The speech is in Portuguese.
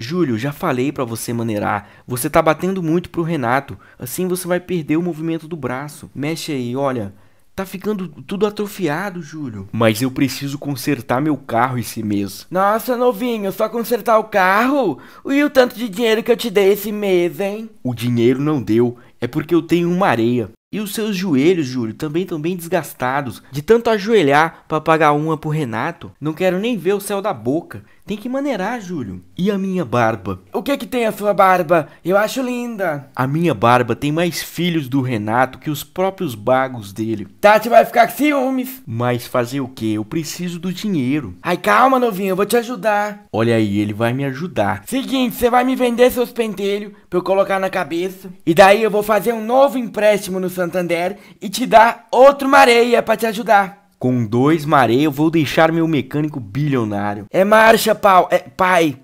Júlio, já falei para você maneirar. Você tá batendo muito pro Renato. Assim você vai perder o movimento do braço. Mexe aí, olha. Tá ficando tudo atrofiado, Júlio. Mas eu preciso consertar meu carro esse mês. Nossa, novinho, só consertar o carro? E o tanto de dinheiro que eu te dei esse mês, hein? O dinheiro não deu. É porque eu tenho uma areia. E os seus joelhos, Júlio, também estão bem desgastados. De tanto ajoelhar para pagar uma pro Renato, não quero nem ver o céu da boca. Tem que maneirar, Júlio. E a minha barba? O que que tem a sua barba? Eu acho linda. A minha barba tem mais filhos do Renato que os próprios bagos dele. Tati vai ficar com ciúmes. Mas fazer o que? Eu preciso do dinheiro. Ai, calma, novinho, eu vou te ajudar. Olha aí, ele vai me ajudar. Seguinte, você vai me vender seus pentelhos pra eu colocar na cabeça. E daí eu vou fazer um novo empréstimo no Santander e te dá outro Mareia para te ajudar. Com dois Mareia eu vou deixar meu mecânico bilionário. É marcha, pau, é pai.